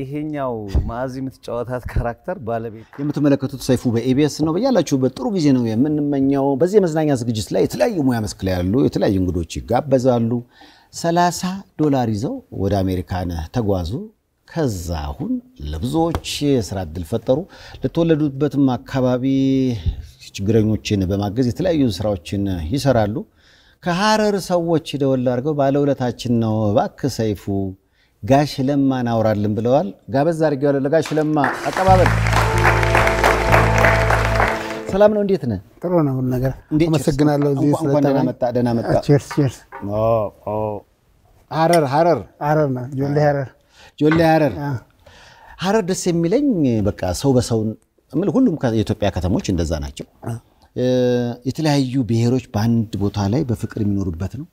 ይሄኛው ማዚ የምትጫወታት ካራክተር ባለቤት የምትመለከቱት ሰይፉ በኤቢኤስ ነው። በያላችሁበት ጥሩ ጊዜ ነው የምንመኘው። በዚህ የመዝናኛ ዝግጅት ላይ የተለያዩ ሙያ መስክ ላይ ያሉ የተለያዩ እንግዶች ይጋበዛሉ። 30 ዶላር ይዘው ወደ አሜሪካን ተጓዙ። ከዛ አሁን ለብዙዎች የስራ እድል ፈጠሩ። ለተወለዱበትም አካባቢ ችግረኞችን በማገዝ የተለያዩ ስራዎችን ይሰራሉ። ከሀረር ሰዎች ደወል አድርገው ባለውለታችን ነው እባክህ ሰይፉ ጋሽ ለማ እናውራልን ብለዋል። ጋበዝ አድርጌዋለሁ ለጋሽ ለማ አቀባበል። ሰላም ነው? እንዴት ነህ? ጥሩ ነው ሁሉ ነገር። አመሰግናለሁ። ደህና መጣ፣ ደህና መጣ። ቼርስ ቼርስ። ሀረር ሀረር ሀረር ነው ጆሌ ሀረር ጆሌ ሀረር ሀረር ደስ የሚለኝ በቃ ሰው በሰው ሁሉም የኢትዮጵያ ከተሞች እንደዛ ናቸው። የተለያዩ ብሔሮች በአንድ ቦታ ላይ በፍቅር የሚኖሩበት ነው።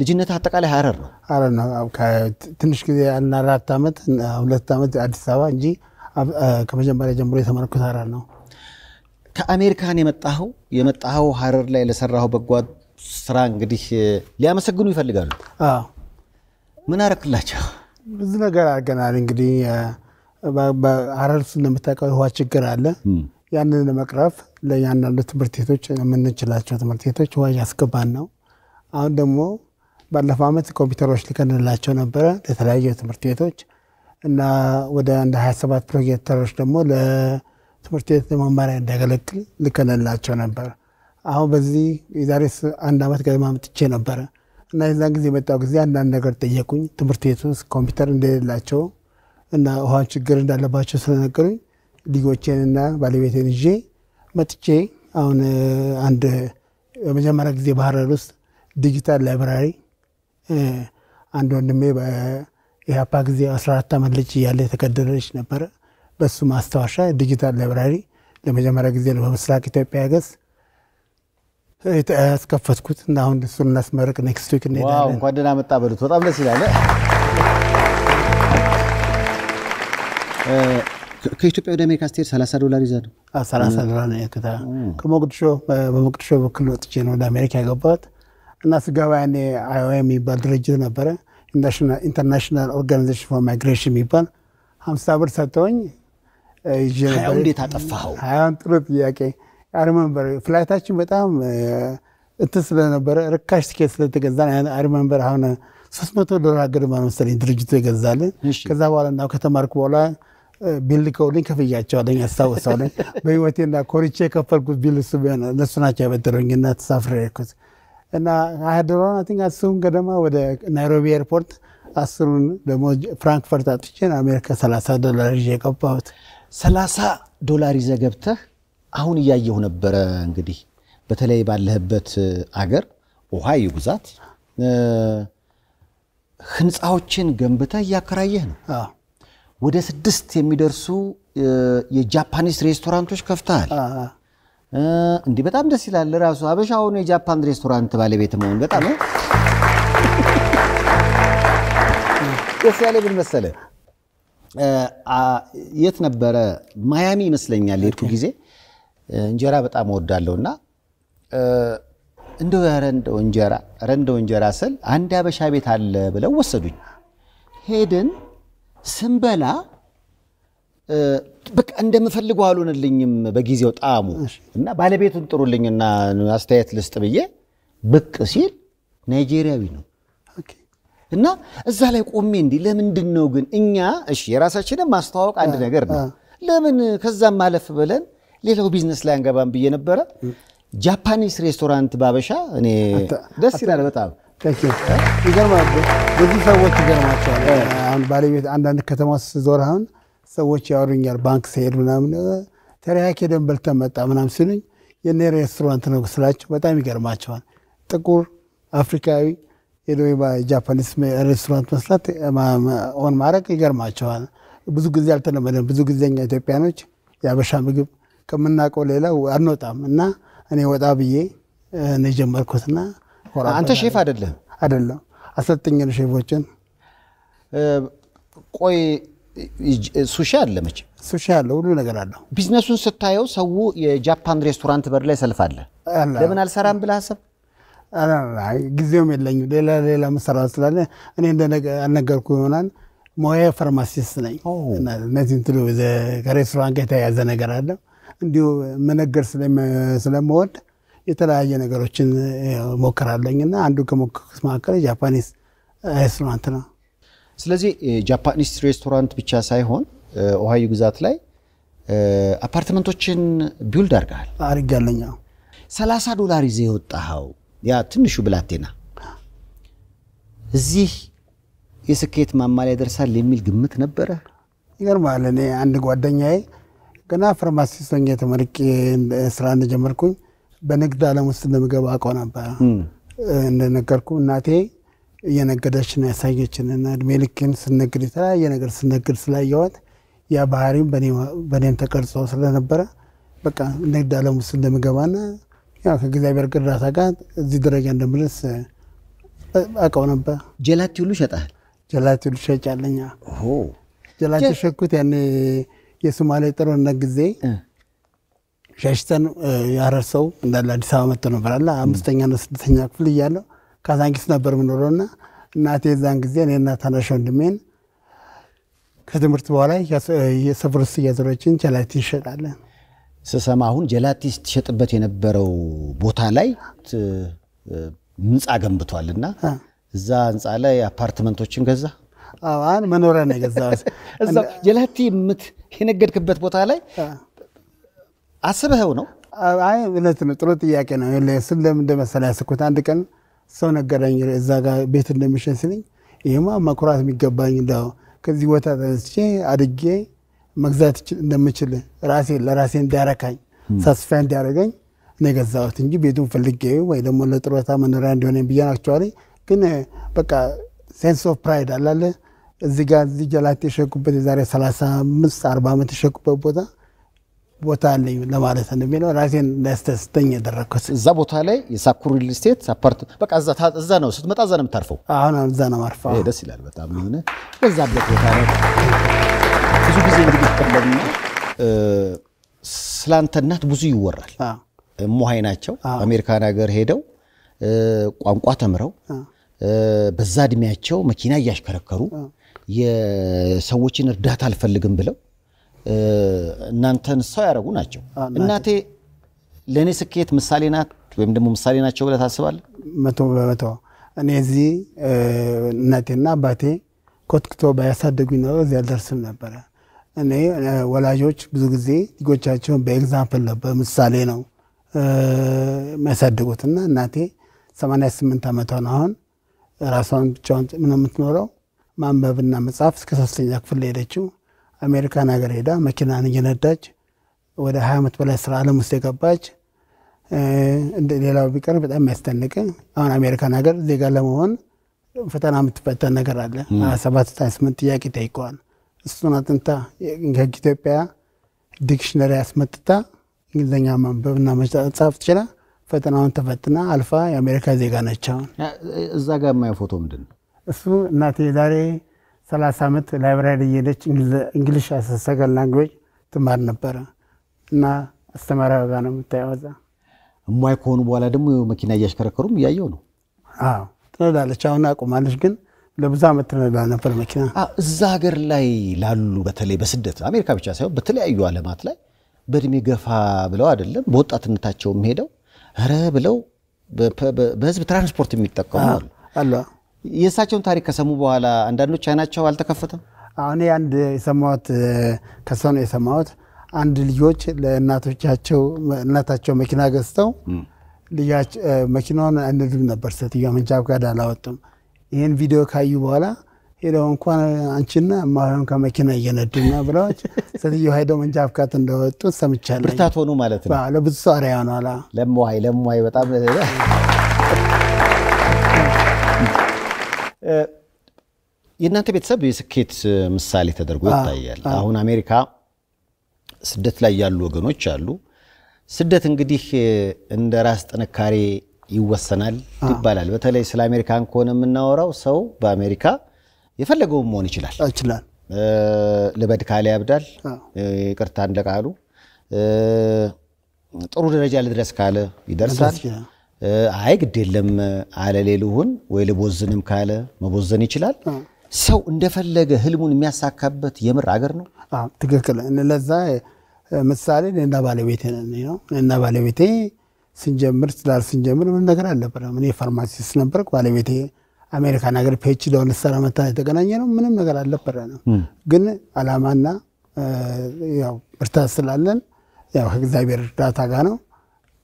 ልጅነት አጠቃላይ ሀረር ነው? ሀረር ነው። ትንሽ ጊዜ አራት ዓመት ሁለት ዓመት አዲስ አበባ እንጂ ከመጀመሪያ ጀምሮ የተመረኩት ሀረር ነው። ከአሜሪካን የመጣኸው የመጣኸው ሀረር ላይ ለሰራኸው በጓድ ስራ እንግዲህ ሊያመሰግኑ ይፈልጋሉ። ምን አረክላቸው? ብዙ ነገር አድርገናል። እንግዲህ ሀረር እንደምታውቀው የውሃ ችግር አለ። ያንን ለመቅረፍ ለእያንዳንዱ ትምህርት ቤቶች የምንችላቸው ትምህርት ቤቶች ውሃ እያስገባን ነው። አሁን ደግሞ ባለፈው ዓመት ኮምፒውተሮች ልከንላቸው ነበረ ለተለያዩ ትምህርት ቤቶች እና ወደ አንድ 27 ፕሮጀክተሮች ደግሞ ለትምህርት ቤት ለመማሪያ እንዲያገለግል ልከንላቸው ነበር። አሁን በዚህ የዛሬ አንድ ዓመት ገደማ መጥቼ ነበረ እና የዛን ጊዜ የመጣው ጊዜ አንዳንድ ነገር ጠየቁኝ። ትምህርት ቤት ውስጥ ኮምፒውተር እንደሌላቸው እና ውሃን ችግር እንዳለባቸው ስለነገሩኝ ልጆቼንና ባለቤቴን ይዤ መጥቼ አሁን አንድ በመጀመሪያ ጊዜ ባህረር ውስጥ ዲጂታል ላይብራሪ አንድ ወንድሜ በኢህአፓ ጊዜ 14 ዓመት ልጅ እያለ የተገደለ ነበረ። በሱ ማስታወሻ ዲጂታል ላይብራሪ ለመጀመሪያ ጊዜ በምስራቅ ኢትዮጵያ ገዝ ያስከፈትኩት እና አሁን እሱን እናስመርቅ ኔክስት ዊክ እንሄዳለን። እንኳን ደህና መጣ በሉት። በጣም ደስ ይላል። ከኢትዮጵያ ወደ አሜሪካ ስትሄድ 30 ዶላር ይዛ ነው 30 ዶላር ነው ከሞቅዲሾ በሞቅዲሾ በኩል ወጥቼ ነው ወደ አሜሪካ የገባሁት። እና ስጋባያኔ አይኦ የሚባል ድርጅት ነበረ ኢንተርናሽናል ኦርጋናይዜሽን ፎር ማይግሬሽን የሚባል ሀምሳ ብር ሰጥተውኝ እንዴት አጠፋኸው? ሀያውን ጥሩ ጥያቄ አሪመንበር ፍላይታችን በጣም እንትን ስለነበረ ርካሽ ትኬት ስለተገዛ አሪመንበር አሁን ሶስት መቶ ዶላር ገድማ ነው መሰለኝ ድርጅቱ የገዛልን። ከዛ በኋላ እና ከተማርኩ በኋላ ቢል ከውልኝ ከፍያቸዋለኝ አስታውሳለኝ። በህይወቴና ኮርቼ የከፈልኩት ቢል እሱ ናቸው ያበደረኝ እና ተሳፍሬ ያልኩት እና ሀያ ዶላር አይ ቲንክ አስሩን ገደማ ወደ ናይሮቢ ኤርፖርት አስሩን ደግሞ ፍራንክፈርት አጥቼን አሜሪካ 30 ዶላር ይዤ የገባሁት። 30 ዶላር ይዘህ ገብተህ አሁን እያየሁ ነበረ። እንግዲህ በተለይ ባለህበት አገር ኦሃዮ ግዛት ህንፃዎችን ገንብተህ እያከራየህ ነው። ወደ ስድስት የሚደርሱ የጃፓኒስ ሬስቶራንቶች ከፍተሃል። እንዲህ በጣም ደስ ይላል። ራሱ አበሻ ሆኖ የጃፓን ሬስቶራንት ባለቤት መሆን በጣም ደስ ያለ ምን መሰለ፣ የት ነበረ ማያሚ ይመስለኛል የሄድኩ ጊዜ እንጀራ በጣም እወዳለሁ እና እንደው ረንደው እንጀራ ረንደው እንጀራ ስል አንድ አበሻ ቤት አለ ብለው ወሰዱኝ። ሄድን ስንበላ በቃ እንደምፈልገው አልሆነልኝም በጊዜው ጣዕሙ እና ባለቤቱን ጥሩልኝና አስተያየት ልስጥ ብዬ ብቅ ሲል ናይጄሪያዊ ነው እና እዛ ላይ ቆሜ እንዲህ ለምንድን ነው ግን እኛ እሺ የራሳችንን ማስተዋወቅ አንድ ነገር ነው ለምን ከዛም ማለፍ ብለን ሌላው ቢዝነስ ላይ አንገባም ብዬ ነበረ ጃፓኒስ ሬስቶራንት ባበሻ እኔ ደስ ይላል በጣም ይገርማል በዚህ ሰዎች ይገርማቸዋል አሁን ባለቤት አንዳንድ ከተማ ስዞር አሁን ሰዎች ያወሩኛል ባንክ ሲሄድ ምናምን ተሪያክ ሄደን በልተን መጣ ምናምን ሲሉኝ የኔ ሬስቶራንት ነው ስላቸው በጣም ይገርማቸዋል። ጥቁር አፍሪካዊ ጃፓኒስ ሬስቶራንት መስላት ሆን ማድረግ ይገርማቸዋል። ብዙ ጊዜ አልተለመደም። ብዙ ጊዜኛ ኢትዮጵያኖች የአበሻ ምግብ ከምናውቀው ሌላ አንወጣም እና እኔ ወጣ ብዬ ነው የጀመርኩትና አንተ ሼፍ አይደለም አይደለም አሰልጥኝ ሼፎችን ቆይ ሱሺ አለ መቼ ሱሺ አለ፣ ሁሉ ነገር አለው። ቢዝነሱን ስታየው ሰው የጃፓን ሬስቶራንት በር ላይ ሰልፍ አለ። ለምን አልሰራም ብለህ አሰብ? ጊዜውም የለኝም ሌላ ሌላ መሰራ ስላለ እኔ እንደነገርኩ ይሆናል ሞያ ፋርማሲስት ነኝ። እነዚህ ትሉ ከሬስቶራንት ጋር የተያያዘ ነገር አለ። እንዲሁ መነገር ስለመወድ የተለያየ ነገሮችን ሞከራለኝ እና አንዱ ከሞከስ መካከል ጃፓኒስ ሬስቶራንት ነው። ስለዚህ ጃፓኒስ ሬስቶራንት ብቻ ሳይሆን ኦሃዮ ግዛት ላይ አፓርትመንቶችን ቢውልድ አድርገሃል። አርጋለኛ 30 ዶላር ይዘህ የወጣኸው ያ ትንሹ ብላቴና እዚህ የስኬት ማማ ላይ ደርሳል የሚል ግምት ነበረ? ይገርማል። እኔ አንድ ጓደኛዬ ገና ፋርማሲስት ሆኜ ተመርቄ ስራ እንደጀመርኩኝ በንግድ ዓለም ውስጥ እንደምገባ አውቀው ነበር። እንደነገርኩ እናቴ እየነገደችን ያሳየችን እና እድሜ ልክን ስነግድ የተለያየ ነገር ስነግድ ስላየዋት ያ ባህሪም በእኔም ተቀርጾ ስለነበረ በቃ ንግድ አለም ውስጥ እንደምገባና ያው ከእግዚአብሔር እርዳታ ጋር እዚህ ደረጃ እንደምደርስ አውቀው ነበር። ጀላቲ ሁሉ ሸጣል። ጀላቲ ሁሉ ሸጫለኛ። ጀላቲ ሸኩት ያኔ የሶማሌ ጦርነት ጊዜ ሸሽተን ያረሰው እንዳለ አዲስ አበባ መጥቶ ነበር አለ አምስተኛ ነው ስድስተኛ ክፍል እያለው ካዛንጊስ ነበር የምኖረውና እናቴ የዛን ጊዜ እኔና ታናሽ ወንድሜን ከትምህርት በኋላ የሰፈር እያዘሮችን ጀላቲ ይሸጣለን። ስሰማ አሁን ጀላቲ ስትሸጥበት የነበረው ቦታ ላይ ህንፃ ገንብቷል እና እዛ ህንፃ ላይ አፓርትመንቶችን ገዛ። አሁን መኖሪያ ነው የገዛሁት። እዛ ጀላቲ የነገድክበት ቦታ ላይ አስበኸው ነው? አይ እውነት ነው። ጥሩ ጥያቄ ነው። ስለም እንደመሰለ ያስኩት አንድ ቀን ሰው ነገረኝ እዛ ጋር ቤት እንደሚሸጥ ሲለኝ ይህማ መኩራት የሚገባኝ እንዳው ከዚህ ቦታ ተነስቼ አድጌ መግዛት እንደምችል ራሴ ለራሴ እንዲያረካኝ ሳስፋ እንዲያደረገኝ እኔ ገዛሁት እንጂ ቤቱን ፈልጌ ወይ ደግሞ ለጥሮታ መኖሪያ እንዲሆነ ብዬ ናቸዋል። ግን በቃ ሴንስ ኦፍ ፕራይድ አላለ እዚህ ጋር እዚህ ጀላት የሸኩበት የዛሬ አምስት አርባ ዓመት የሸኩበት ቦታ ቦታ አለኝ ለማለት ነው የሚለው ራሴን እንዳያስተስተኝ ያደረግኩት እዛ ቦታ ላይ የሳኩር ሪል ስቴት አፓርት በቃ እዛ ነው ስትመጣ እዛ ነው የምታርፈው። አሁን እዛ ነው ማርፈው። ደስ ይላል በጣም ሆነ በዛበት ቦታ ነው። ብዙ ጊዜ እንግዲህ ቀለብና ስላንተ እናት ብዙ ይወራል። እሞሀይ ናቸው አሜሪካን ሀገር ሄደው ቋንቋ ተምረው በዛ እድሜያቸው መኪና እያሽከረከሩ የሰዎችን እርዳታ አልፈልግም ብለው እናንተን ሰው ያደረጉ ናቸው። እናቴ ለእኔ ስኬት ምሳሌ ናት ወይም ደግሞ ምሳሌ ናቸው ብለህ ታስባለህ? መቶ በመቶ እኔ እዚህ እናቴና አባቴ ኮትክቶ ባያሳደጉኝ ኖሮ እዚህ አልደርስም ነበረ። እኔ ወላጆች ብዙ ጊዜ ልጆቻቸውን በኤግዛምፕል ነው በምሳሌ ነው የሚያሳድጉት ና እናቴ 88 ዓመቷ ነው አሁን ራሷን ብቻዋን ምን የምትኖረው። ማንበብና መጽሐፍ እስከ ሶስተኛ ክፍል ሄደችው። አሜሪካን ሀገር ሄዳ መኪናን እየነዳች ወደ ሀያ ዓመት በላይ ስራ አለም ውስጥ የገባች ሌላው ቢቀር በጣም የሚያስደንቅ አሁን አሜሪካን ሀገር ዜጋ ለመሆን ፈተና የምትፈተን ነገር አለ። ሰባት ስምንት ጥያቄ ጠይቀዋል። እሱን አጥንታ ከህግ ኢትዮጵያ ዲክሽነሪ አስመጥታ እንግሊዝኛ ማንበብና መጻፍ ትችላ ፈተናውን ተፈትና አልፋ የአሜሪካ ዜጋ ነች። አሁን እዛ ጋር የማየው ፎቶ ምንድን ነው? እሱ እናቴ ዛሬ ሰላሳ ዓመት ላይብራሪ እየሄደች እንግሊሽ ሰከንድ ላንጉዌጅ ትማር ነበረ እና አስተማሪ ጋ ነው የምታየዋዛ። እማይ ከሆኑ በኋላ ደግሞ መኪና እያሽከረከሩም እያየው ነው። አዎ ትነዳለች። አሁን አቁማለች፣ ግን ለብዙ ዓመት ትነዳ ነበር መኪና። እዛ ሀገር ላይ ላሉ በተለይ በስደት አሜሪካ ብቻ ሳይሆን በተለያዩ ዓለማት ላይ በእድሜ ገፋ ብለው አይደለም በወጣትነታቸው ሄደው ረ ብለው በህዝብ ትራንስፖርት የሚጠቀሙ አሉ። የእሳቸውን ታሪክ ከሰሙ በኋላ አንዳንዶች አይናቸው አልተከፈተም። አሁን አንድ የሰማሁት ከሷ ነው የሰማሁት። አንድ ልጆች ለእናቶቻቸው እናታቸው መኪና ገዝተው መኪናውን አንድም ነበር ሴትዮዋ መንጃ ፈቃድ አላወጡም። ይህን ቪዲዮ ካዩ በኋላ ሄደው እንኳን አንቺና እማሆን ከመኪና እየነዱና ብለዎች ሴትዮ ሄደው መንጃ ፈቃድ እንደወጡ ሰምቻለሁ። ብርታት ሆኑ ማለት ነው። ለብዙ ሰው አርአያ ሆነዋል። ለምዋይ ለምዋይ በጣም የእናንተ ቤተሰብ የስኬት ምሳሌ ተደርጎ ይታያል። አሁን አሜሪካ ስደት ላይ ያሉ ወገኖች አሉ። ስደት እንግዲህ እንደ ራስ ጥንካሬ ይወሰናል ይባላል። በተለይ ስለ አሜሪካን ከሆነ የምናወራው ሰው በአሜሪካ የፈለገውን መሆን ይችላል ይችላል። ልበድ ካለ ያብዳል። ይቅርታ እንደቃሉ ጥሩ ደረጃ ልድረስ ካለ ይደርሳል። አይ ግድ የለም አለ ሌልሁን ወይ ልቦዝንም ካለ መቦዘን ይችላል። ሰው እንደፈለገ ህልሙን የሚያሳካበት የምር አገር ነው። ትክክል። ለዛ ምሳሌ እና ባለቤቴ ነው እና ባለቤቴ ስንጀምር ስላል ስንጀምር ምን ነገር አልነበረም። እኔ ፋርማሲስት ነበርኩ። ባለቤቴ አሜሪካን ሀገር ፔች ዳውን ልትሰራ መታ የተገናኘ ነው። ምንም ነገር አልነበረንም። ግን አላማና ያው ብርታት ስላለን ያው ከእግዚአብሔር እርዳታ ጋር ነው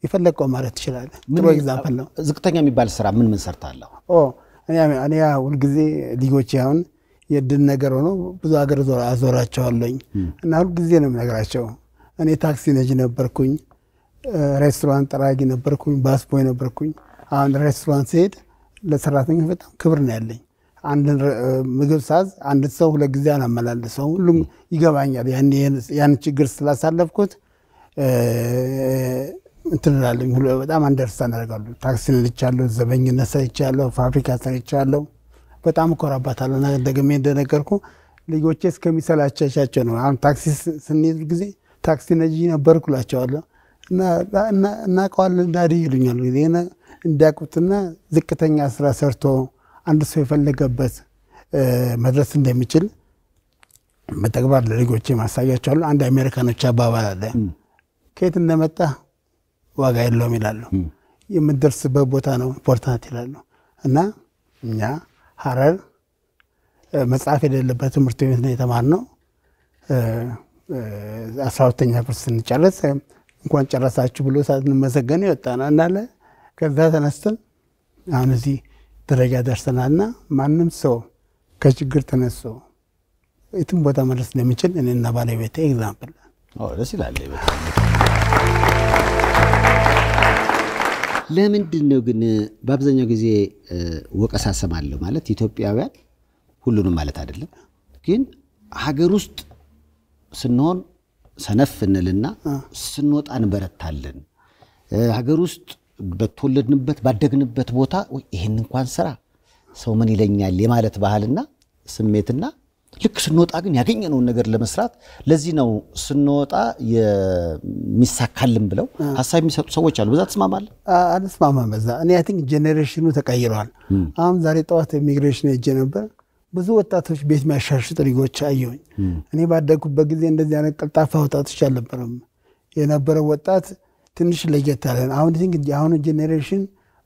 የፈለገው ማለት ትችላለህ። ጥሩ ኤግዛምፕል ነው። ዝቅተኛ የሚባል ስራ ምን ምን ሰርታለሁ? እኔ ሁልጊዜ ልጆች አሁን የድል ነገር ሆኖ ብዙ ሀገር አዞራቸዋለኝ እና ሁልጊዜ ነው የምነግራቸው። እኔ ታክሲ ነጂ ነበርኩኝ፣ ሬስቶራንት ጠራጊ ነበርኩኝ፣ ባስቦይ ነበርኩኝ። አሁን ሬስቶራንት ሲሄድ ለሰራተኛ በጣም ክብር ነው ያለኝ። አንድ ምግብ ሳዝ አንድ ሰው ሁለት ጊዜ አላመላለሰው። ሁሉም ይገባኛል። ያን ችግር ስላሳለፍኩት እንትንላለኝ እላለሁኝ። በጣም አንደርስታንድ አደርጋለሁ። ታክሲ ሰርቻለሁ፣ ዘበኝነት ሰርቻለሁ፣ ፋብሪካ ሰርቻለሁ። በጣም እኮራባታለሁ እና ደግሜ እንደነገርኩ ልጆቼ እስከሚሰላቻቻቸው ነው። አሁን ታክሲ ስንሄድ ጊዜ ታክሲ ነጂ ነበርኩ እላቸዋለሁ። እናቀዋለን ዳዲ ይሉኛሉ። ይህን እንዲያውቁትና ዝቅተኛ ስራ ሰርቶ አንድ ሰው የፈለገበት መድረስ እንደሚችል በተግባር ለልጆቼ ማሳያቸዋለሁ። አንድ አሜሪካኖች አባባል አለ ከየት እንደመጣ ዋጋ የለውም ይላሉ። የምትደርስበት ቦታ ነው ኢምፖርታንት ይላሉ። እና እኛ ሀረር መጽሐፍ የሌለበት ትምህርት ቤት ነው የተማርነው። አስራ ሁለተኛ ክፍል ስንጨርስ እንኳን ጨረሳችሁ ብሎ ሳትንመሰገን የወጣ ነው እናለ ከዛ ተነስተን አሁን እዚህ ደረጃ ደርሰናልና ማንም ሰው ከችግር ተነሶ የትም ቦታ መድረስ እንደሚችል እኔና ባለቤቴ ኤግዛምፕል ደስ ይላል። ለምንድን ነው ግን በአብዛኛው ጊዜ ወቀሳ ሰማለሁ? ማለት ኢትዮጵያውያን ሁሉንም ማለት አይደለም፣ ግን ሀገር ውስጥ ስንሆን ሰነፍ እንልና ስንወጣ እንበረታለን። ሀገር ውስጥ በተወለድንበት ባደግንበት ቦታ ይህን እንኳን ስራ ሰው ምን ይለኛል የማለት ባህልና ስሜትና ልክ ስንወጣ ግን ያገኘነውን ነገር ለመስራት ለዚህ ነው ስንወጣ የሚሳካልን ብለው ሀሳብ የሚሰጡ ሰዎች አሉ። በዛ ትስማማለህ? አልስማማም። በዛ እኔ አይ ቲንክ ጄኔሬሽኑ ተቀይረዋል። አሁን ዛሬ ጠዋት ኢሚግሬሽን ሄጄ ነበር። ብዙ ወጣቶች ቤት የሚያሻሽጡ ልጆች አየሁኝ። እኔ ባደግኩበት ጊዜ እንደዚህ አይነት ቀልጣፋ ወጣቶች አልነበረም። የነበረው ወጣት ትንሽ ለየት ያለ አሁን አሁኑ ጄኔሬሽን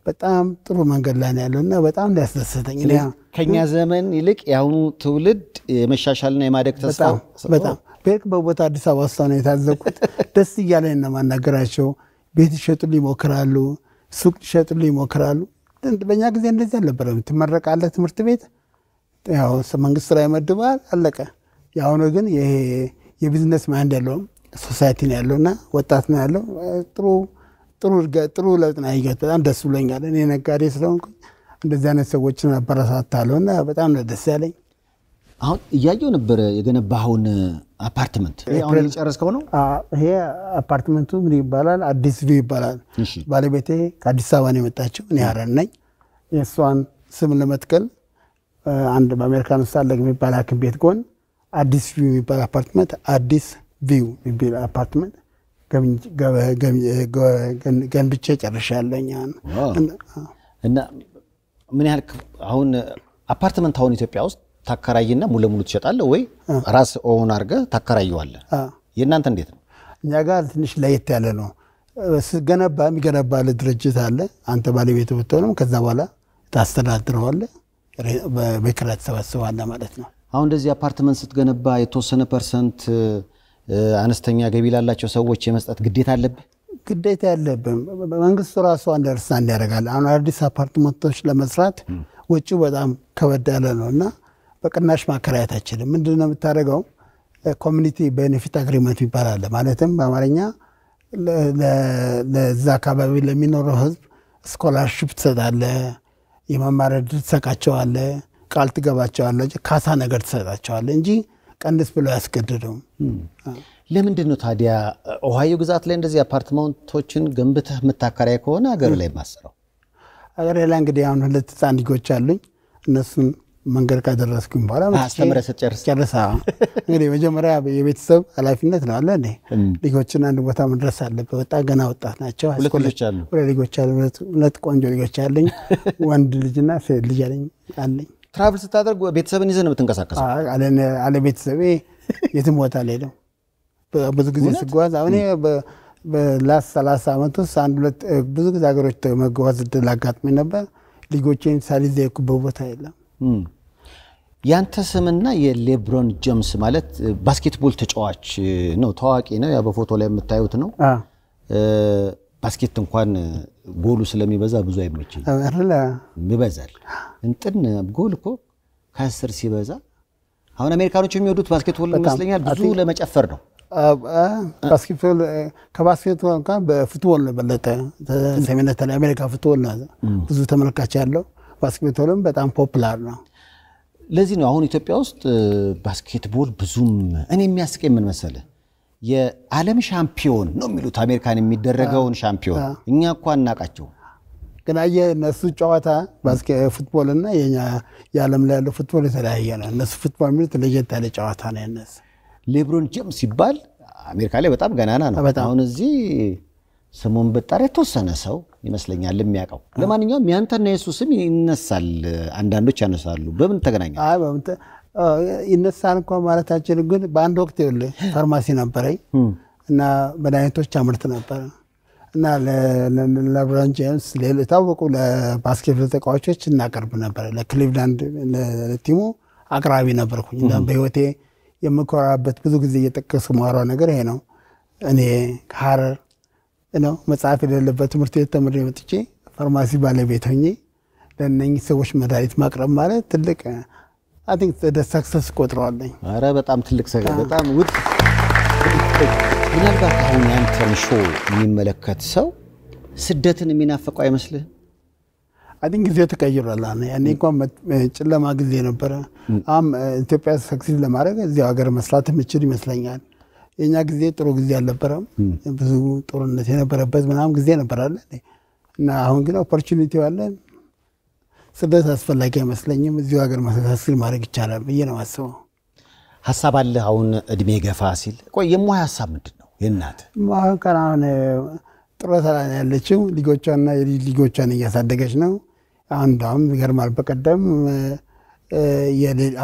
በጣም ጥሩ መንገድ ላይ ያለው እና በጣም ሊያስደሰተኝ ከኛ ዘመን ይልቅ የአሁኑ ትውልድ የመሻሻልና የማደግ ተስፋ በጣም በሄድኩበት ቦታ አዲስ አበባ ውስጥ ነው የታዘብኩት። ደስ እያለኝ ነው ማናገራቸው። ቤት ይሸጡልኝ ይሞክራሉ፣ ሱቅ ይሸጡልኝ ይሞክራሉ። በእኛ ጊዜ እንደዚህ አልነበረም። ትመረቃለህ፣ ትምህርት ቤት ያው መንግስት ስራ ይመድባል፣ አለቀ። የአሁኑ ግን ይሄ የቢዝነስ ማንድ ያለው ሶሳይቲ ነው ያለው እና ወጣት ነው ያለው ጥሩ ጥሩ ጥሩ ለውጥ ነው ያየሁት። በጣም ደስ ብሎኛል። እኔ ነጋዴ ስለሆንኩኝ እንደዚህ አይነት ሰዎችን አበረታታለሁ እና በጣም ነው ደስ ያለኝ። አሁን እያየው ነበረ የገነባኸውን አፓርትመንት አሁን ጨረስከው ነው? ይሄ አፓርትመንቱ ምን ይባላል? አዲስ ቪው ይባላል። ባለቤቴ ከአዲስ አበባ ነው የመጣችው። እኔ ሐረር ነኝ። የእሷን ስም ለመትከል አንድ በአሜሪካን ውስጥ አለ የሚባል ሐኪም ቤት ጎን አዲስ ቪው የሚባል አፓርትመንት አዲስ ቪው የሚባል አፓርትመንት ገንብቼ ጨርሻለኝ። እና ምን ያህል አሁን አፓርትመንት አሁን ኢትዮጵያ ውስጥ ታከራይና ሙሉ ለሙሉ ትሸጣለህ ወይ ራስ ኦውን አድርገህ ታከራየዋለህ? የእናንተ እንዴት ነው? እኛ ጋር ትንሽ ለየት ያለ ነው። ስገነባ የሚገነባል ድርጅት አለ። አንተ ባለቤቱ ብትሆንም ከዛ በኋላ ታስተዳድረዋለህ፣ በኪራይ ትሰበስባለህ ማለት ነው። አሁን እንደዚህ አፓርትመንት ስትገነባ የተወሰነ ፐርሰንት አነስተኛ ገቢ ላላቸው ሰዎች የመስጠት ግዴታ አለብህ? ግዴታ ያለብን መንግስቱ ራሱ አንደርስታንድ ያደርጋል። አሁን አዲስ አፓርትመንቶች ለመስራት ወጪው በጣም ከበድ ያለ ነው እና በቅናሽ ማከራየት አይችልም። ምንድን ነው የምታደርገው? ኮሚኒቲ ቤኔፊት አግሪመንት ይባላል። ማለትም በአማርኛ ለዛ አካባቢ ለሚኖረው ህዝብ ስኮላርሽፕ ትሰጣለ፣ የመማር ዕድል ትሰጣቸዋለ፣ ቃል ትገባቸዋለ፣ ካሳ ነገር ትሰጣቸዋለ እንጂ ቀንስ ብሎ ያስገድደውም። ለምንድን ነው ታዲያ ኦሃዮ ግዛት ላይ እንደዚህ አፓርትመንቶችን ገንብተህ የምታከራይ ከሆነ ሀገር ላይ ማስረው? ሀገር ላይ እንግዲህ አሁን ሁለት ህፃን ልጆች አሉኝ። እነሱን መንገድ ካደረስኩኝ በኋላ አስተምረህ ስትጨርስ ጨርሳ እንግዲህ መጀመሪያ የቤተሰብ ኃላፊነት ነው አለ ልጆችን አንድ ቦታ መድረስ አለበት። ወጣ ገና ወጣት ናቸው። ሁለት ልጆች አሉ። ሁለት ቆንጆ ልጆች አለኝ። ወንድ ልጅና ሴት ልጅ አለኝ አለኝ ትራቭል ስታደርግ ቤተሰብን ይዘህ ነው የምትንቀሳቀሰው? አለ ቤተሰቤ የትም ቦታ አልሄድም። ብዙ ጊዜ ስጓዝ አሁን በላስ 30 ዓመት ውስጥ አንድ ሁለት ብዙ ጊዜ ሀገሮች መጓዝ እድል አጋጥሞኝ ነበር። ልጆቼን ሳልይዝ የሄድኩበት ቦታ የለም። ያንተ ስምና የሌብሮን ጀምስ ማለት ባስኬትቦል ተጫዋች ነው፣ ታዋቂ ነው። ያ በፎቶ ላይ የምታዩት ነው። ባስኬት እንኳን ጎሉ ስለሚበዛ ብዙ አይመችኝ ይበዛል። እንጥን ጎል እኮ ከአስር ሲበዛ አሁን አሜሪካኖች የሚወዱት ባስኬትቦል ይመስለኛል ብዙ ለመጨፈር ነው። ባስኬትቦል ከባስኬትቦል በፉትቦል ነው የበለጠ አሜሪካ ፉትቦል ነው ብዙ ተመልካች ያለው። ባስኬትቦልም በጣም ፖፕላር ነው። ለዚህ ነው አሁን ኢትዮጵያ ውስጥ ባስኬትቦል ብዙም እኔ የሚያስቀኝ ምን መሰለህ የዓለም ሻምፒዮን ነው የሚሉት አሜሪካን የሚደረገውን ሻምፒዮን እኛ እኳ እናቃቸው ግን አየ እነሱ ጨዋታ ፉትቦል እና የኛ የዓለም ላይ ያለው ፉትቦል የተለያየ ነው። እነሱ ፉትቦል የሚሉት ለየት ያለ ጨዋታ ነው። የእነሱ ሌብሮን ጄምስ ሲባል አሜሪካ ላይ በጣም ገናና ነው። አሁን እዚህ ስሙን ብጠራ የተወሰነ ሰው ይመስለኛል የሚያውቀው። ለማንኛውም ያንተና የሱ ስም ይነሳል፣ አንዳንዶች ያነሳሉ። በምን ተገናኛል? ይነሳል እንኳ ማለታችን ግን በአንድ ወቅት ይኸውልህ ፋርማሲ ነበረኝ እና መድኃኒቶች አምርት ነበረ እና ለብራን ጄምስ የታወቁ ለባስኬትቦል ተጫዋቾች እናቀርብ ነበረ። ለክሊቭላንድ ቲሙ አቅራቢ ነበርኩኝ። በህይወቴ የምኮራበት ብዙ ጊዜ እየጠቀሱ ማሯ ነገር ይሄ ነው። እኔ ከሀረር ነው መጽሐፍ የሌለበት ትምህርት ቤት ተምሬ መጥቼ ፋርማሲ ባለቤት ሆኜ ለእነኝህ ሰዎች መድኃኒት ማቅረብ ማለት ትልቅ አይ ቲንክ ሰክሰስ ቆጥረዋለኝ። አረ በጣም ትልቅ ሰ በጣም ውድ ምናልባት አሁን ያንተን ሾ የሚመለከት ሰው ስደትን የሚናፈቀው አይመስልህም? አይ ቲንክ ጊዜው ተቀይሯል። ያኔ እንኳን ጨለማ ጊዜ ነበረ። አም ኢትዮጵያ ሰክሲድ ለማድረግ እዚያው ሀገር መስራት የምችል ይመስለኛል። የእኛ ጊዜ ጥሩ ጊዜ አልነበረም። ብዙ ጦርነት የነበረበት ምናምን ጊዜ ነበራለ እና አሁን ግን ኦፖርቹኒቲ አለን ስደት አስፈላጊ አይመስለኝም። እዚሁ ሀገር መሰሳስል ማድረግ ይቻላል ብዬ ነው አስበው። ሀሳብ አለ። አሁን እድሜ ገፋ ሲል ቆይ የሙያ ሀሳብ ምንድን ነው? የእናት አሁን ከናሁን ጥረት ጡረታ ላይ ያለችው ልጆቿና የልጅ ልጆቿን እያሳደገች ነው። አሁን እንዳውም ይገርማል። በቀደም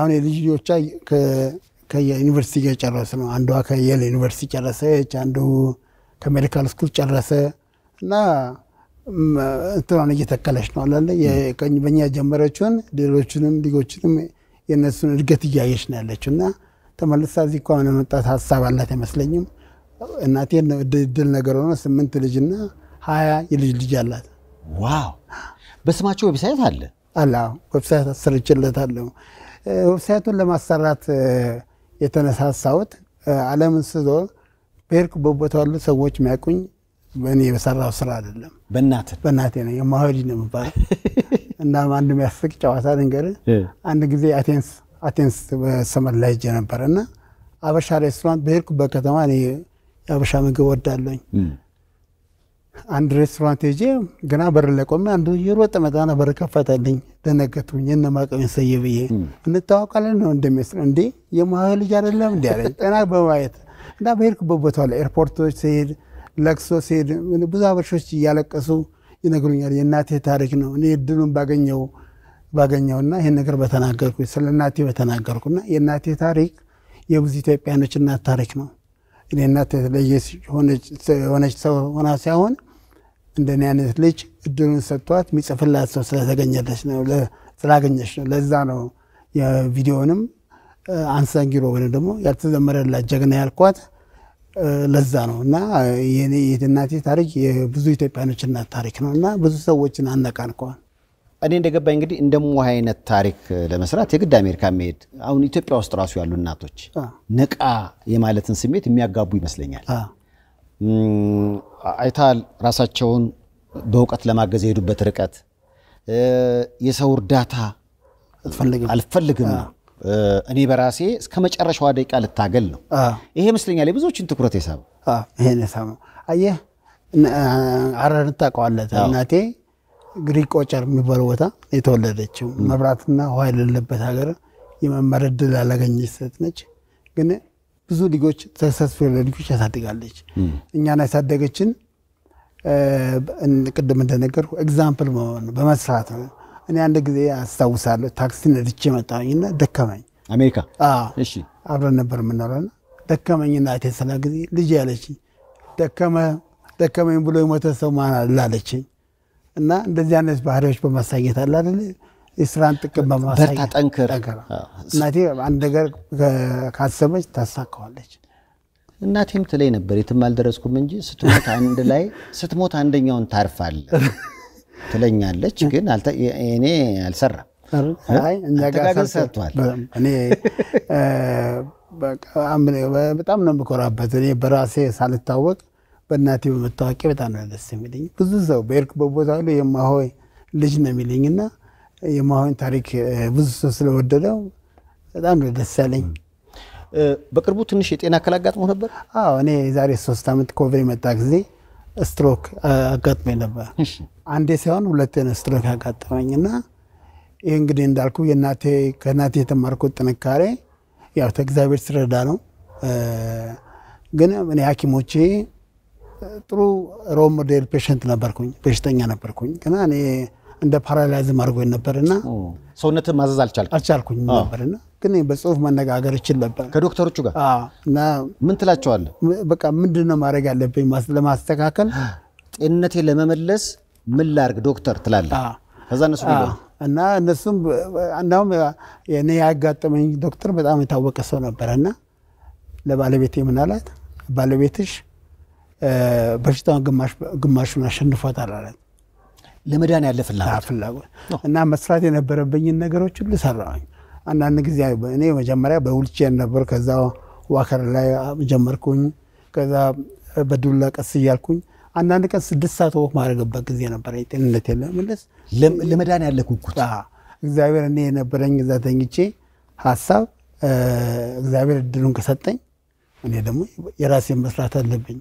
አሁን የልጅ ልጆቿ ከዩኒቨርሲቲ እየጨረሱ ነው። አንዷ ከየል ዩኒቨርሲቲ ጨረሰች፣ አንዱ ከሜዲካል ስኩል ጨረሰ እና እንትኗን እየተከለች ነው አለ የቀኝ በእኛ ጀመረችውን ሌሎችንም ሊጎችንም የእነሱን እድገት እያየች ነው ያለችው እና ተመልሳ እዚህ እንኳን መምጣት ሀሳብ አላት አይመስለኝም። እናቴ ድል ነገር ሆነ ስምንት ልጅና ሀያ የልጅ ልጅ አላት። ዋው! በስማቸው ዌብሳይት አለ አለ ዌብሳይት አሰርችለታለሁ። ዌብሳይቱን ለማሰራት የተነሳሳሁት ዓለምን ስዞር በሄድኩበት ቦታ ያሉ ሰዎች የሚያውቁኝ በእኔ በሰራው ስራ አይደለም። በእናት በእናቴ ነው። የማሆዲ ነው የሚባለው። እና አንድ የሚያስቅ ጨዋታ ልንገርህ። አንድ ጊዜ አቴንስ አቴንስ በሰመር ላይ ሄጄ ነበር እና አበሻ ሬስቶራንት በሄድኩበት ከተማ እኔ የአበሻ ምግብ ወዳለኝ አንድ ሬስቶራንት ሄጄ ገና በር ላይ ቆሜ አንዱ የሮጠ መጣና በር ከፈተልኝ። ደነገጥኩኝ። እነማቀኝ ሰየ ብዬ እንተዋወቃለን ነው እንደሚመስል እንዴ የማህ ልጅ አይደለም እንዲ አለኝ ጠና በማየት እና በሄድኩበት ቦታ ላይ ኤርፖርቶች ሲሄድ ለቅሶ ሲሄድ ብዙ አበሾች እያለቀሱ ይነግሩኛል። የእናቴ ታሪክ ነው። እኔ እድሉን ባገኘው ባገኘውና ይህን ነገር በተናገርኩ ስለ እናቴ በተናገርኩና የእናቴ ታሪክ የብዙ ኢትዮጵያኖች እናት ታሪክ ነው። እኔ እናት የተለየች የሆነች ሰው ሆና ሳይሆን እንደኔ አይነት ልጅ እድሉን ሰጥቷት የሚጽፍላት ሰው ስለተገኘለች ነው ስላገኘች ነው። ለዛ ነው የቪዲዮንም አንሳንጊሮ ወይም ደግሞ ያልተዘመረላት ጀግና ያልኳት ለዛ ነው እና የእናቴ ታሪክ የብዙ ኢትዮጵያኖች እናት ታሪክ ነው እና ብዙ ሰዎችን አነቃንቀዋል። እኔ እንደገባኝ እንግዲህ እንደ ሙሃ አይነት ታሪክ ለመስራት የግድ አሜሪካ መሄድ አሁን ኢትዮጵያ ውስጥ ራሱ ያሉ እናቶች ነቃ የማለትን ስሜት የሚያጋቡ ይመስለኛል። አይታል ራሳቸውን በእውቀት ለማገዝ የሄዱበት ርቀት የሰው እርዳታ አልፈልግም ነው እኔ በራሴ እስከ መጨረሻዋ ደቂቃ ልታገል ነው። ይሄ ይመስለኛል የብዙዎችን ትኩረት የሳበው። ይሄን የሳበው አየህ፣ ሐረርን ታውቀዋለህ። እናቴ ግሪክ ቆጨር የሚባለው ቦታ የተወለደችው መብራትና ውሃ የሌለበት ሀገር የመማር ዕድል ያላገኘች ሴት ነች። ግን ብዙ ልጆች ተሰስፈ ልጆች ያሳድጋለች። እኛን ያሳደገችን ቅድም እንደነገርኩ ኤግዛምፕል መሆን በመስራት ነው እኔ አንድ ጊዜ አስታውሳለሁ ታክሲ ነድቼ መጣሁኝና ደከመኝ። አሜሪካ እሺ፣ አብረን ነበር የምኖረና ደከመኝ እናቴ ስላ ጊዜ ልጅ ያለች ደከመ ደከመኝ ብሎ የሞተ ሰው ማን ላለችኝ እና እንደዚህ አይነት ባህሪዎች በማሳየት አለ አይደል የስራን ጥቅም በማሳየት እናቴ አንድ ነገር ካሰበች ታሳካዋለች። እናቴም ትለይ ነበር የትም አልደረስኩም እንጂ ስትሞት አንድ ላይ ስትሞት አንደኛውን ታርፋለህ ትለኛለች። ግን እኔ አልሰራም። አጠቃቀም በጣም ነው የምኮራበት። እኔ በራሴ ሳልታወቅ በእናቴ በመታወቂ በጣም ነው ደስ የሚለኝ። ብዙ ሰው በርክ በቦታ ሁሉ የማሆይ ልጅ ነው የሚለኝ እና የማሆይን ታሪክ ብዙ ሰው ስለወደደው በጣም ነው ደስ ያለኝ። በቅርቡ ትንሽ የጤና እክል አጋጥሞ ነበር። አዎ እኔ የዛሬ ሶስት ዓመት ኮቪድ የመጣ ጊዜ ስትሮክ አጋጥሞኝ ነበር። አንዴ ሳይሆን ሁለቴ ስትሮክ አጋጠመኝ እና ይህ እንግዲህ እንዳልኩ የእናቴ ከእናቴ የተማርኩት ጥንካሬ ያው ተእግዚአብሔር ስረዳ ነው። ግን እኔ ሐኪሞቼ ጥሩ ሮል ሞዴል ፔሽንት ነበርኩኝ፣ በሽተኛ ነበርኩኝ። ግና እኔ እንደ ፓራላይዝም አድርጎኝ ነበርና ሰውነትን ማዘዝ አልቻልኩኝ ነበርና ግን በጽሁፍ መነጋገር ይችል ነበር ከዶክተሮቹ ጋር እና ምን ትላቸዋለ? በቃ ምንድን ነው ማድረግ ያለብኝ ለማስተካከል ጤንነቴ ለመመለስ ምን ላርግ ዶክተር ትላለ? ከዛ እነሱ እና እነሱም እንዳውም የኔ ያጋጠመኝ ዶክተር በጣም የታወቀ ሰው ነበረ እና ለባለቤቴ ምን ባለቤትሽ በሽታውን ግማሹን አሸንፏታል አላት። ለመዳን ያለ ፍላጎት እና መስራት የነበረብኝን ነገሮች ሁሉ ሰራኝ። አንዳንድ ጊዜ እኔ መጀመሪያ በዊልቼር ነበር። ከዛ ዋከር ላይ ጀመርኩኝ። ከዛ በዱላ ቀስ እያልኩኝ አንዳንድ ቀን ስድስት ሰዓት ወቅ ማድረግበት ጊዜ ነበረ ጤንነት ለመመለስ ለመዳን ያለ ጉጉት እግዚአብሔር እኔ የነበረኝ እዛ ተኝቼ ሀሳብ እግዚአብሔር እድሉን ከሰጠኝ እኔ ደግሞ የራሴን መስራት አለብኝ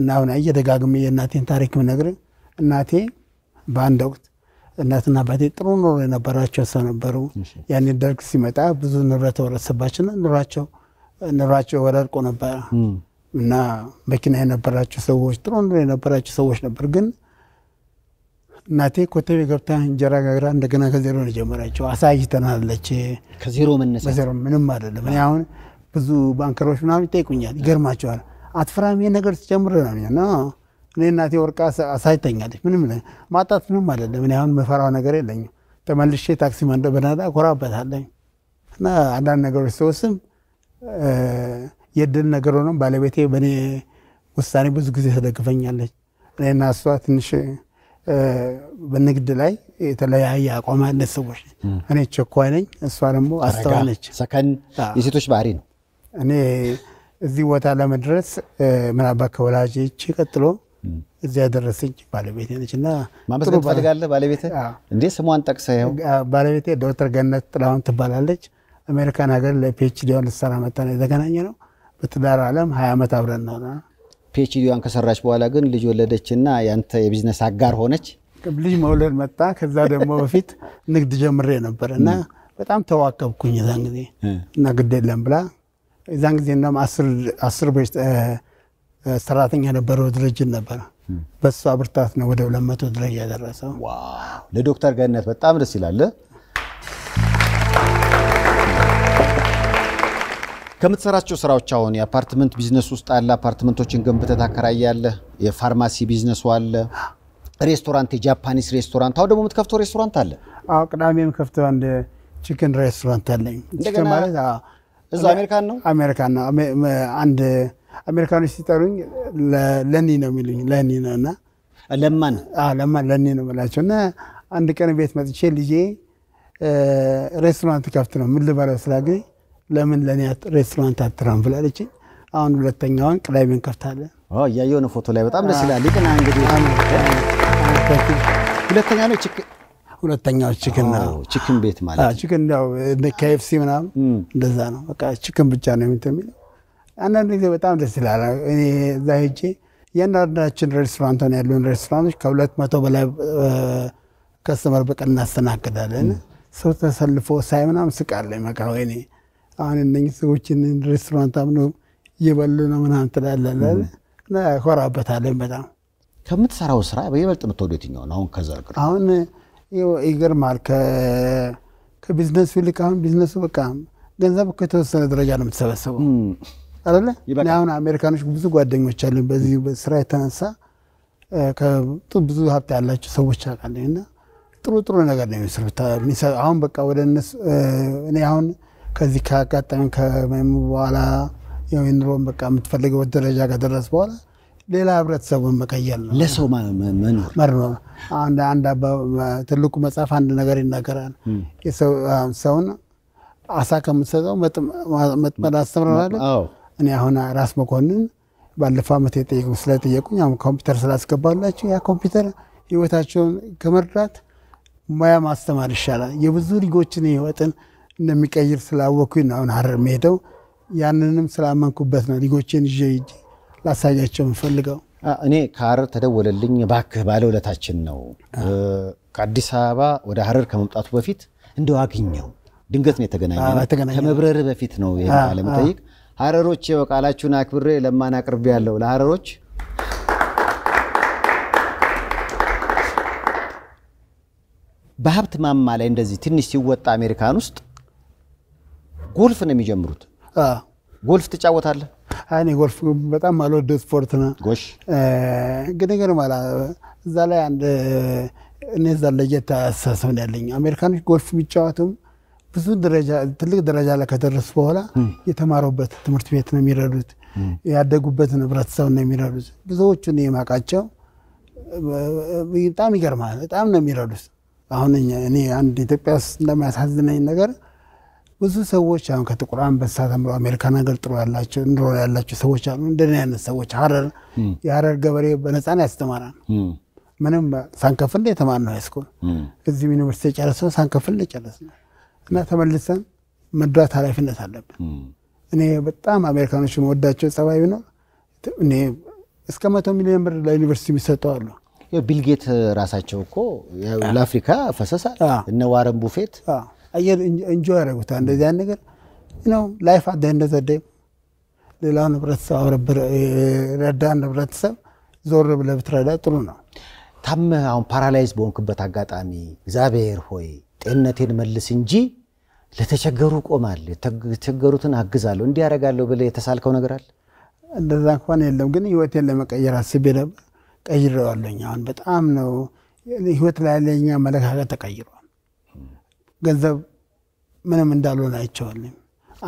እና አሁን እየደጋግሜ ደጋግሜ የእናቴን ታሪክ ምነግር እናቴ በአንድ ወቅት እናትና አባቴ ጥሩ ኑሮ የነበራቸው ሰው ነበሩ። ያኔ ደርግ ሲመጣ ብዙ ንብረት ወረሰባችን ኑሯቸው ኑሯቸው ወደርቆ ነበረ እና መኪና የነበራቸው ሰዎች ጥሩ ኑሮ የነበራቸው ሰዎች ነበር። ግን እናቴ ኮተቤ ገብታ እንጀራ ጋግራ እንደገና ከዜሮ ነው አሳይተናለች። ከዜሮ መነሳት ምንም አይደለም። እኔ አሁን ብዙ ባንከሮች ምናምን ይጠይቁኛል፣ ይገርማቸዋል። አትፈራም ነገር ስጀምር ነው እኔ እናቴ ወርቃ አሳይተኛለች። ምንም ማጣት ምንም አይደለም። እኔ አሁን መፈራው ነገር የለኝም። ተመልሼ ታክሲ መንደ በናዳ ኮራበታለኝ እና አንዳንድ ነገሮች ሰውስም የድል ነገር ሆኖም ባለቤቴ በእኔ ውሳኔ ብዙ ጊዜ ተደግፈኛለች። እኔ እና እሷ ትንሽ በንግድ ላይ የተለያየ አቋም ያለ ሰዎች እኔ ቸኳይ ነኝ፣ እሷ ደግሞ አስተዋይ ሰከን የሴቶች ባህሪ ነው። እኔ እዚህ ቦታ ለመድረስ ምናልባት ከወላጆቼ ቀጥሎ እዚያ ያደረሰኝ ባለቤቴ ነች እና ማመስገን ትፈልጋለህ? ባለቤቴ እንዴ ስሟን ጠቅሰ ይኸው። ባለቤቴ ዶክተር ገነት ጥላሁን ትባላለች። አሜሪካን ሀገር ለፒኤችዲዋን ልትሰራ መጣ ነው የተገናኘ ነው። በትዳር አለም ሀያ ዓመት አብረን ነው። ፒኤችዲዋን ከሰራች በኋላ ግን ልጅ ወለደች ወለደችና ያንተ የቢዝነስ አጋር ሆነች። ልጅ መውለድ መጣ። ከዛ ደግሞ በፊት ንግድ ጀምሬ ነበር እና በጣም ተዋከብኩኝ የዛን ጊዜ እና ግድ የለም ብላ የዛን ጊዜ እንደውም አስር ሰራተኛ ነበረው ድርጅት ነበረ። በእሷ ብርታት ነው ወደ 200 መቶ ድረስ ያደረሰው። ለዶክተር ገነት በጣም ደስ ይላል። ከምትሰራቸው ስራዎች አሁን የአፓርትመንት ቢዝነስ ውስጥ አለ። አፓርትመንቶችን ገንብተህ ታከራያለህ። የፋርማሲ ቢዝነሱ አለ። ሬስቶራንት፣ የጃፓኒስ ሬስቶራንት። አሁን ደግሞ የምትከፍተው ሬስቶራንት አለ። አዎ፣ ቅዳሜ የምከፍተው አንድ ቺክን ሬስቶራንት አለኝ። እንደገና እዛ አሜሪካን ነው፣ አሜሪካን ነው። አንድ አሜሪካኖች ሲጠሩኝ ለኒ ነው የሚሉኝ። ለኒ ነው እና ለማን ለማን ለኒ ነው የምላቸው እና አንድ ቀን ቤት መጥቼ ልጄ ሬስቶራንት ከፍት ነው ምን ልበለው ስላገኝ ለምን ለእኔ ሬስቶራንት አትራም ብላለች። አሁን ሁለተኛውን ቅላይቤን ከፍታለን። እያየሆነ ፎቶ ላይ በጣም ደስ ይላል። ቅና እንግዲህ ሁለተኛ ነው ሁለተኛው ችክን ነው። ችክን ቤት ማለት ችክን ያው ከኤፍሲ ምናምን እንደዛ ነው። በቃ ችክን ብቻ ነው የሚለው አንዳንድ ጊዜ በጣም ደስ ይላል። እኔ እዛ ሄጄ እያንዳንዳችን ሬስቶራንት ሆነ ያሉን ሬስቶራንቶች ከሁለት መቶ በላይ ከስተመር በቀን እናስተናግዳለን። ሰው ተሰልፎ ሳይ ምናምን ስቃለኝ። በቃ ወይኔ አሁን እነኝህ ሰዎችን ሬስቶራንት አምኖ እየበሉ ነው ምናምን ትላለን። ኮራበታለን በጣም ከምትሰራው ስራ በይበልጥ የምትወደው የትኛው ነው? አሁን ከዘርግ አሁን ይገርማል። ከቢዝነሱ ይልቅ አሁን ቢዝነሱ በቃ ገንዘብ ከተወሰነ ደረጃ ነው የምትሰበሰበው አይደለ? አሁን አሜሪካኖች ብዙ ጓደኞች አሉ። በዚህ ስራ የተነሳ ብዙ ሀብት ያላቸው ሰዎች አውቃለሁ እና ጥሩ ጥሩ ነገር ነው የሚሰሩት። አሁን በቃ ወደ እነሱ እኔ አሁን ከዚህ ከአጋጣሚ ከመሙ በኋላ የኑሮን በቃ የምትፈልገው ደረጃ ከደረስ በኋላ ሌላ ህብረተሰቡን መቀየር ነው፣ ለሰው መኖር ነው። አንድ ትልቁ መጽሐፍ አንድ ነገር ይናገራል። ሰውን አሳ ከምትሰጠው መጥመድ አስተምረናል። እኔ አሁን ራስ መኮንን ባለፈው ዓመት የጠየቁ ስለጠየቁኝ አሁን ኮምፒውተር ስላስገባላቸው ያ ኮምፒውተር ህይወታቸውን ከመርዳት ሙያ ማስተማር ይሻላል። የብዙ ልጆችን ህይወትን እንደሚቀይር ስላወኩኝ ነው አሁን ሀረር መሄደው። ያንንም ስላመንኩበት ነው ልጆችን ይዤ ሂጄ ላሳያቸው የምፈልገው። እኔ ከሀረር ተደወለልኝ፣ እባክህ ባለውለታችን ነው ከአዲስ አበባ ወደ ሀረር ከመምጣቱ በፊት እንደው አግኘው። ድንገት ነው የተገናኘ። ከመብረር በፊት ነው ለመጠይቅ ሀረሮች የበቃላችሁን አክብሬ ለማን አቅርብ ያለው ለሀረሮች በሀብት ማማ ላይ እንደዚህ ትንሽ ሲወጣ አሜሪካን ውስጥ ጎልፍ ነው የሚጀምሩት። ጎልፍ ትጫወታለህ? እኔ ጎልፍ በጣም አልወደ ስፖርት ነው። ጎሽ ግን ግን እዛ ላይ አንድ እኔ እዛ ለየት አስተሳሰብ ያለኝ አሜሪካኖች ጎልፍ ቢጫወቱም ብዙ ደረጃ ትልቅ ደረጃ ላይ ከደረሱ በኋላ የተማሩበት ትምህርት ቤት ነው የሚረዱት፣ ያደጉበት ህብረተሰብ ነው የሚረዱት። ብዙዎቹን የማውቃቸው በጣም ይገርማል። በጣም ነው የሚረዱት። አሁን እኔ አንድ ኢትዮጵያ ውስጥ እንደሚያሳዝነኝ ነገር ብዙ ሰዎች አሁን ከጥቁር አንበሳ ተምረው አሜሪካን ሀገር ጥሩ ያላቸው ኑሮ ያላቸው ሰዎች አሉ። እንደኔ አይነት ሰዎች ሀረር የሀረር ገበሬ በነፃን ያስተማራል። ምንም ሳንከፍል የተማርነው ሃይስኩል እዚህ ዩኒቨርሲቲ የጨረስነው ሳንከፍል የጨረስነው እና ተመልሰን መድራት ኃላፊነት አለብን። እኔ በጣም አሜሪካኖች መወዳቸው ጸባይ ነው። እኔ እስከ መቶ ሚሊዮን ብር ለዩኒቨርሲቲ የሚሰጠው አሉ። ቢልጌት ራሳቸው እኮ ለአፍሪካ ፈሰሳል። እነ ዋረን ቡፌት አየር እንጆ ያደረጉታል። እንደዚህ አይነት ነገር ነው ላይፍ አደ ደይ ሌላውን ህብረተሰብ አብረብ ረዳን ህብረተሰብ ዞር ብለህ ብትረዳ ጥሩ ነው። ታምህ አሁን ፓራላይዝ በሆንክበት አጋጣሚ እግዚአብሔር ሆይ ጤንነቴን መልስ እንጂ ለተቸገሩ ቆማለሁ፣ የተቸገሩትን አግዛለሁ፣ እንዲህ ያደርጋለሁ ብለህ የተሳልከው ነገር አለ? እንደዛ እንኳን የለም፣ ግን ህይወቴን ለመቀየር አስቤ ቀይረዋለኝ። አሁን በጣም ነው ህይወት ላይ ያለኝ አመለካከት ተቀይሯል። ገንዘብ ምንም እንዳልሆነ አይቼዋለሁ።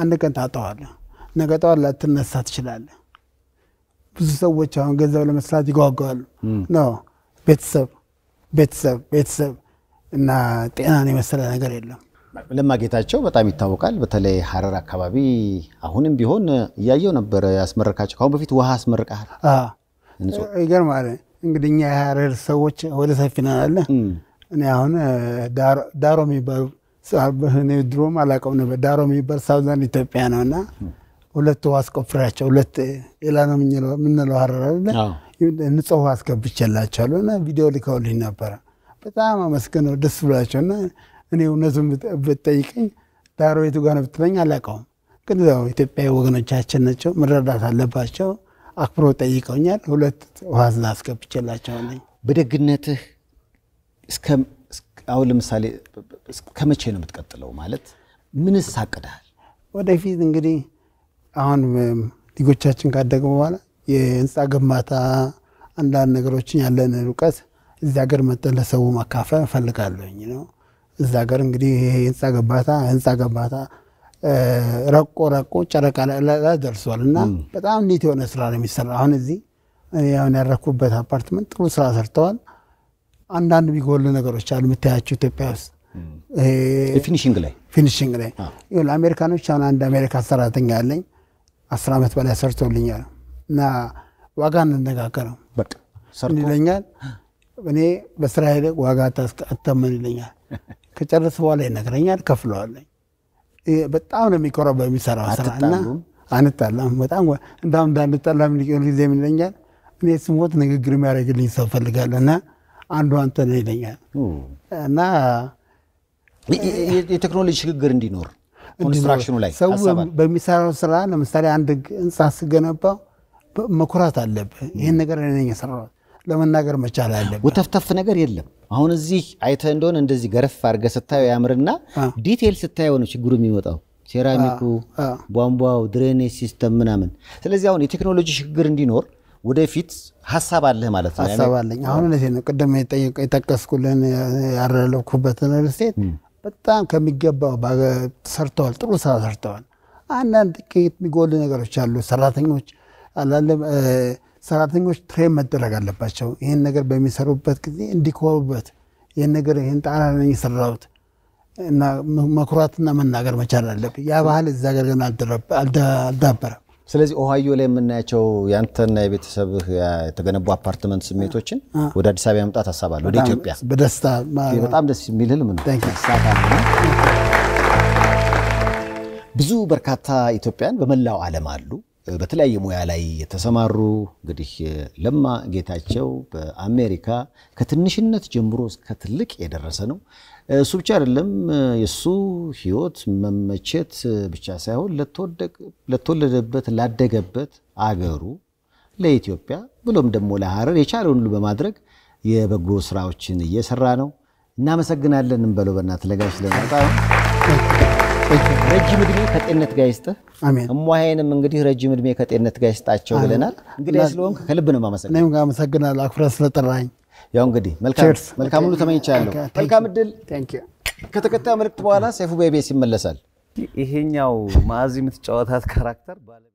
አንድ ቀን ታጠዋለህ፣ ነገ ጠዋት ላትነሳ ትችላለህ። ብዙ ሰዎች አሁን ገንዘብ ለመስራት ይጓጓሉ ነው ቤተሰብ ቤተሰብ ቤተሰብ እና ጤናን የመሰለ ነገር የለም። ለማ ጌታቸው በጣም ይታወቃል። በተለይ ሀረር አካባቢ አሁንም ቢሆን እያየው ነበረ ያስመረካቸው። ከአሁን በፊት ውሃ አስመርቀሃል። ይገርማል። እንግዲህ እኛ የሀረር ሰዎች ወደ ሰፊ ነን እኔ አሁን ዳሮ የሚባል ድሮም አላውቀውም ነበር። ዳሮ የሚባል ሳውዛን ኢትዮጵያ ነው እና ሁለት ውሃ አስቆፍሬያቸው ሁለት ሌላ ነው የምንለው ሀረር ንጹህ ውሃ አስገብቼላቸዋለሁ እና ቪዲዮ ልከውልኝ ነበረ በጣም አመስገን ነው ደስ ብላቸው እና እኔ እውነቱን ብትጠይቀኝ ዳሮቱ ጋር ነው ብትለኝ አላውቀውም። ግን ያው ኢትዮጵያዊ ወገኖቻችን ናቸው፣ መረዳት አለባቸው። አክብሮ ጠይቀውኛል። ሁለት ውሃ አስገብቼላቸዋለሁ። በደግነትህ አሁን ለምሳሌ ከመቼ ነው የምትቀጥለው? ማለት ምንስ አቅዳል? ወደፊት እንግዲህ አሁን ሊጎቻችን ካደገ በኋላ የህንፃ ግንባታ አንዳንድ ነገሮችን ያለን እውቀት እዚ ሀገር መጠን ለሰው ማካፈል እፈልጋለሁኝ ነው። እዚ ሀገር እንግዲህ ይሄ ህንፃ ግንባታ ህንፃ ግንባታ ረቆ ረቆ ጨረቃ ላይ ደርሷል እና በጣም ኒት የሆነ ስራ ነው የሚሰራ። አሁን እዚህ ሁን ያረኩበት አፓርትመንት ጥሩ ስራ ሰርተዋል። አንዳንድ የሚጎሉ ነገሮች አሉ የምታያቸው ኢትዮጵያ ውስጥ ፊኒሽንግ ላይ ፊኒሽንግ ላይ ይሁን አሜሪካኖች። አሁን አንድ አሜሪካ ሰራተኛ ያለኝ አስር ዓመት በላይ ሰርቶልኛል እና ዋጋ እንነጋገረው ሰርቶ ይለኛል እኔ በስራ ሄደ ዋጋ አታመን ይለኛል። ከጨረሰ በኋላ ይነግረኛል፣ ከፍለዋለኝ። በጣም ነው የሚኮራው በሚሰራው ስራ እና አንጣላም። በጣም እንዳውም እንዳንጣላ ምን ጊዜ ይለኛል፣ እኔ ስሞት ንግግር የሚያደርግልኝ ሰው እፈልጋለሁ እና አንዱ አንተ ነው ይለኛል እና የቴክኖሎጂ ሽግግር እንዲኖር ኮንስትራክሽኑ ላይ ሰው በሚሰራው ስራ ለምሳሌ አንድ ህንፃ ስገነባው መኩራት አለብህ። ይህን ነገር ነኝ የሰራሁት ለመናገር መቻል አለ። ውተፍተፍ ነገር የለም። አሁን እዚህ አይተ እንደሆነ እንደዚህ ገረፍ አድርገህ ስታየው ያምርና ዲቴል ስታየው ነው ችግሩ የሚወጣው። ሴራሚኩ፣ ቧንቧው፣ ድሬኔጅ ሲስተም ምናምን። ስለዚህ አሁን የቴክኖሎጂ ሽግግር እንዲኖር ወደፊት ሀሳብ አለህ ማለት ነው። ሀሳብ አለኝ። አሁን እነዚህ ነው ቅድም የጠቀስኩልን ያረለኩበትን ሪልስቴት በጣም ከሚገባው ሰርተዋል፣ ጥሩ ስራ ሰርተዋል። አንዳንድ ጥቂት የሚጎሉ ነገሮች አሉ። ሰራተኞች አላለም ሰራተኞች ትሬን መደረግ አለባቸው። ይህን ነገር በሚሰሩበት ጊዜ እንዲኮሩበት ይህን ነገር ይህን ጣና ነኝ የሰራሁት እና መኩራትና መናገር መቻል አለብን። ያ ባህል እዚ ሀገር ግን አልዳበረም። ስለዚህ ኦሃዮ ላይ የምናያቸው ያንተና የቤተሰብ የተገነቡ አፓርትመንት ስሜቶችን ወደ አዲስ አበባ መምጣት አሳባለሁ፣ ወደ ኢትዮጵያ በደስታ በጣም ደስ የሚል ህልም ነው። ብዙ በርካታ ኢትዮጵያን በመላው ዓለም አሉ። በተለያየ ሙያ ላይ የተሰማሩ እንግዲህ ለማ ጌታቸው በአሜሪካ ከትንሽነት ጀምሮ እስከ ትልቅ የደረሰ ነው። እሱ ብቻ አይደለም። የእሱ ህይወት መመቸት ብቻ ሳይሆን ለተወለደበት ላደገበት አገሩ ለኢትዮጵያ ብሎም ደግሞ ለሀረር የቻለውን ሁሉ በማድረግ የበጎ ስራዎችን እየሰራ ነው። እናመሰግናለን እንበለው በእናትህ ለጋሽ ነው። ረጅም እድሜ ከጤነት ጋር ይስጥህ። እሟይንም እንግዲህ ረጅም እድሜ ከጤነት ጋር ይስጣቸው ብለናል። እንግዲህ ስለሆንክ ከልብ ነው ማመሰግን። እኔም አመሰግናለሁ አክብረህ ስለጠራኝ። ያው እንግዲህ መልካም ሁሉ ተመኝቻለሁ። መልካም እድል። ከተከታዩ መልእክት በኋላ ሰይፉ በኢቢኤስ ይመለሳል። ይሄኛው ማዕዚ የምትጫወታት ካራክተር